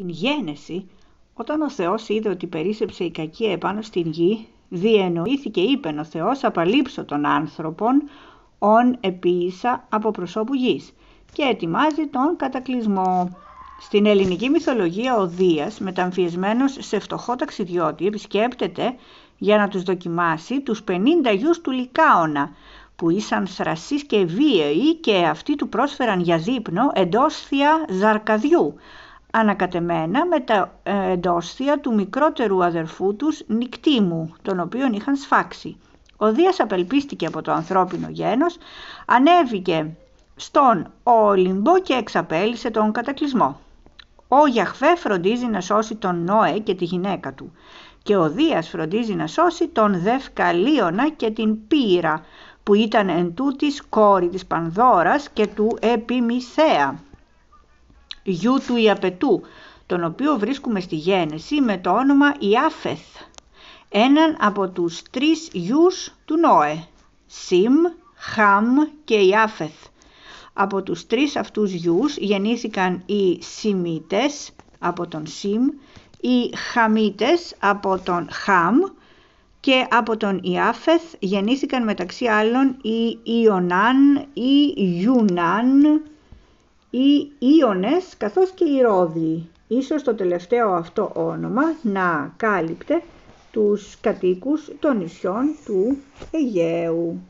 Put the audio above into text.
Την γένεση, όταν ο Θεός είδε ότι περίσεψε η κακία επάνω στην γη, διενοήθηκε είπε ο Θεός απαλείψω τον άνθρωπον, ον επίησα από προσώπου γης και ετοιμάζει τον κατακλυσμό. Στην ελληνική μυθολογία ο Δίας, μεταμφιεσμένος σε φτωχό ταξιδιώτη, επισκέπτεται για να τους δοκιμάσει τους 50 γιους του Λικάωνα, που ήσαν θρασείς και βίαιοι και αυτοί του πρόσφεραν για δείπνο εντόσθια ζαρκαδιού, ανακατεμένα με τα ε, εντόστια του μικρότερου αδερφού τους Νικτήμου, τον οποίον είχαν σφάξει. Ο Δίας απελπίστηκε από το ανθρώπινο γένος, ανέβηκε στον Όλυμπο και εξαπέλυσε τον κατακλυσμό. Ο Γιαχβέ φροντίζει να σώσει τον Νόε και τη γυναίκα του και ο Δίας φροντίζει να σώσει τον Δευκαλίωνα και την Πύρα που ήταν εν κόρη της Πανδώρας και του Επιμηθέα γιού του Ιαπετού, τον οποίο βρίσκουμε στη γέννηση με το όνομα Ιάφεθ, έναν από τους τρεις γιους του Νόε, Σιμ, Χαμ και Ιάφεθ. Από τους τρεις αυτούς γιους γεννήθηκαν οι Σιμίτες από τον Σιμ, οι Χαμίτες από τον Χαμ και από τον Ιάφεθ γεννήθηκαν μεταξύ άλλων οι Ιωνάν, οι Ιουνάν, οι Ίωνες καθώς και οι Ρόδιοι. Ίσως το τελευταίο αυτό όνομα να κάλυπτε τους κατοίκους των νησιών του Αιγαίου.